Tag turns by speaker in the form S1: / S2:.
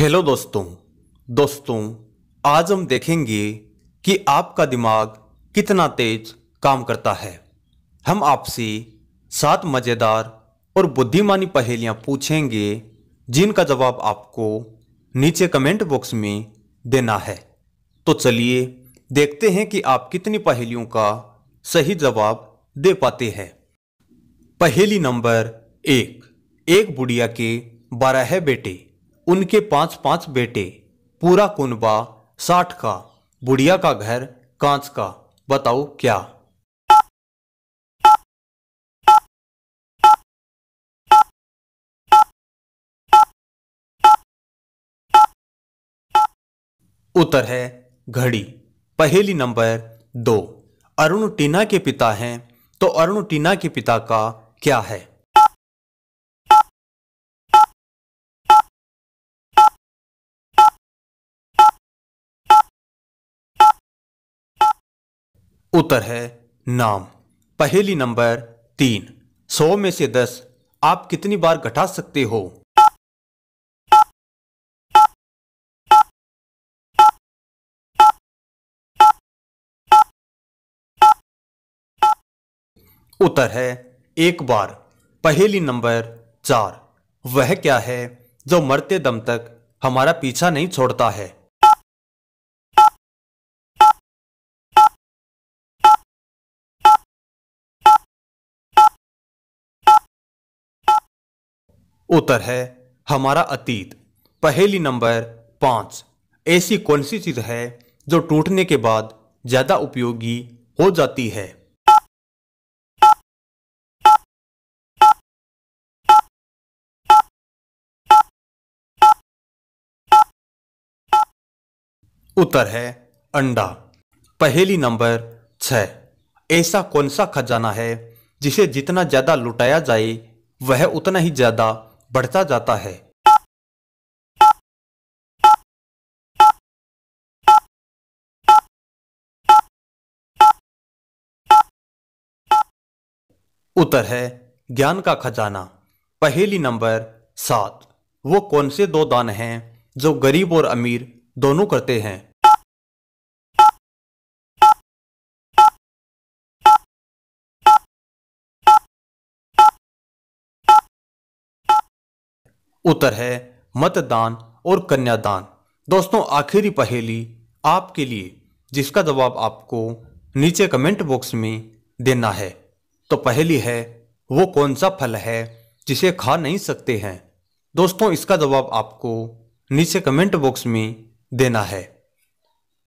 S1: hello दोस्तों दोस्तों आज हम देखेंगे कि आपका दिमाग कितना तेज काम करता है हम आपसे सात मज़ेदार और बुद्धिमानी पहेलियाँ पूछेंगे जिनका जवाब आपको नीचे कमेंट बॉक्स में देना है तो चलिए देखते हैं कि आप कितनी पहेलियों का सही जवाब दे पाते हैं पहेली नंबर एक एक बुढ़िया के बारह बेटे उनके पांच पांच बेटे पूरा कुनबा साठ का बुढ़िया का घर कांच का बताओ क्या उत्तर है घड़ी पहेली नंबर दो अरुण टीना के पिता हैं तो अरुण टीना के पिता का क्या है उत्तर है नाम पहेली नंबर तीन सौ में से दस आप कितनी बार घटा सकते हो उत्तर है एक बार पहेली नंबर चार वह क्या है जो मरते दम तक हमारा पीछा नहीं छोड़ता है उत्तर है हमारा अतीत पहेली नंबर पाँच ऐसी कौन सी चीज़ है जो टूटने के बाद ज़्यादा उपयोगी हो जाती है उत्तर है अंडा पहेली नंबर छ ऐसा कौन सा खजाना है जिसे जितना ज़्यादा लुटाया जाए वह उतना ही ज़्यादा बढ़ता जाता है उत्तर है ज्ञान का खजाना पहेली नंबर सात वो कौन से दो दान हैं जो गरीब और अमीर दोनों करते हैं उत्तर है मतदान और कन्यादान दोस्तों आखिरी पहेली आपके लिए जिसका जवाब आपको नीचे कमेंट बॉक्स में देना है तो पहली है वो कौन सा फल है जिसे खा नहीं सकते हैं दोस्तों इसका जवाब आपको नीचे कमेंट बॉक्स में देना है